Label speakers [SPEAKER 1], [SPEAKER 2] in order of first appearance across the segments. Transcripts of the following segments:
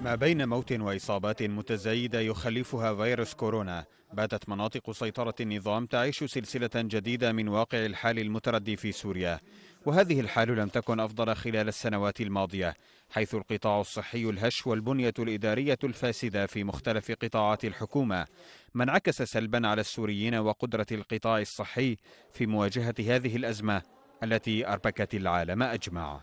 [SPEAKER 1] ما بين موت وإصابات متزايدة يخلفها فيروس كورونا باتت مناطق سيطرة النظام تعيش سلسلة جديدة من واقع الحال المتردي في سوريا وهذه الحال لم تكن أفضل خلال السنوات الماضية حيث القطاع الصحي الهش والبنية الإدارية الفاسدة في مختلف قطاعات الحكومة ما انعكس سلبا على السوريين وقدرة القطاع الصحي في مواجهة هذه الأزمة التي أربكت العالم أجمع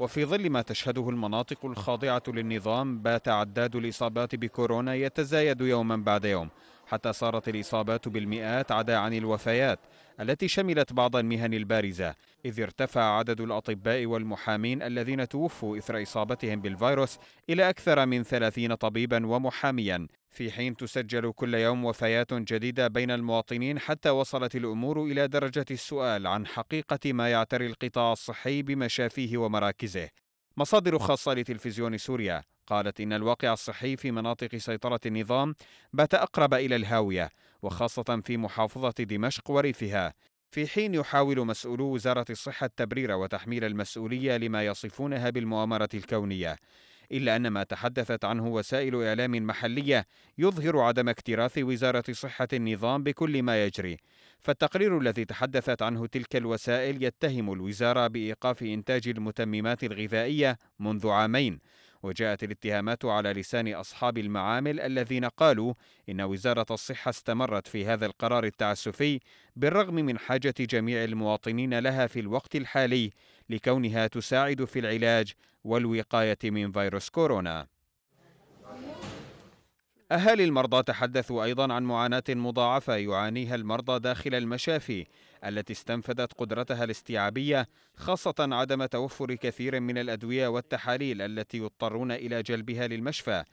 [SPEAKER 1] وفي ظل ما تشهده المناطق الخاضعة للنظام بات عداد الإصابات بكورونا يتزايد يوما بعد يوم حتى صارت الإصابات بالمئات عدا عن الوفيات التي شملت بعض المهن البارزة إذ ارتفع عدد الأطباء والمحامين الذين توفوا إثر إصابتهم بالفيروس إلى أكثر من 30 طبيبا ومحاميا في حين تسجل كل يوم وفيات جديدة بين المواطنين حتى وصلت الأمور إلى درجة السؤال عن حقيقة ما يعتري القطاع الصحي بمشافيه ومراكزه مصادر خاصة لتلفزيون سوريا قالت إن الواقع الصحي في مناطق سيطرة النظام بات أقرب إلى الهاوية وخاصة في محافظة دمشق وريفها في حين يحاول مسؤولو وزارة الصحة التبرير وتحميل المسؤولية لما يصفونها بالمؤامرة الكونية إلا أن ما تحدثت عنه وسائل إعلام محلية يظهر عدم اكتراث وزارة صحة النظام بكل ما يجري فالتقرير الذي تحدثت عنه تلك الوسائل يتهم الوزارة بإيقاف إنتاج المتممات الغذائية منذ عامين وجاءت الاتهامات على لسان أصحاب المعامل الذين قالوا إن وزارة الصحة استمرت في هذا القرار التعسفي بالرغم من حاجة جميع المواطنين لها في الوقت الحالي لكونها تساعد في العلاج والوقاية من فيروس كورونا أهالي المرضى تحدثوا أيضا عن معاناة مضاعفة يعانيها المرضى داخل المشافي التي استنفدت قدرتها الاستيعابية خاصة عدم توفر كثير من الأدوية والتحاليل التي يضطرون إلى جلبها للمشفى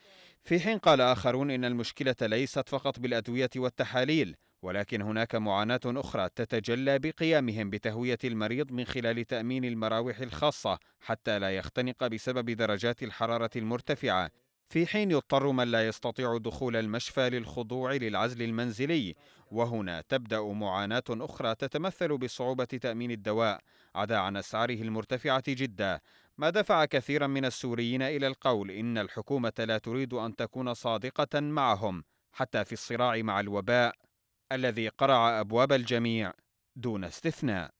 [SPEAKER 1] في حين قال آخرون إن المشكلة ليست فقط بالأدوية والتحاليل ولكن هناك معاناة أخرى تتجلى بقيامهم بتهوية المريض من خلال تأمين المراوح الخاصة حتى لا يختنق بسبب درجات الحرارة المرتفعة في حين يضطر من لا يستطيع دخول المشفى للخضوع للعزل المنزلي وهنا تبدا معاناه اخرى تتمثل بصعوبه تامين الدواء عدا عن اسعاره المرتفعه جدا ما دفع كثيرا من السوريين الى القول ان الحكومه لا تريد ان تكون صادقه معهم حتى في الصراع مع الوباء الذي قرع ابواب الجميع دون استثناء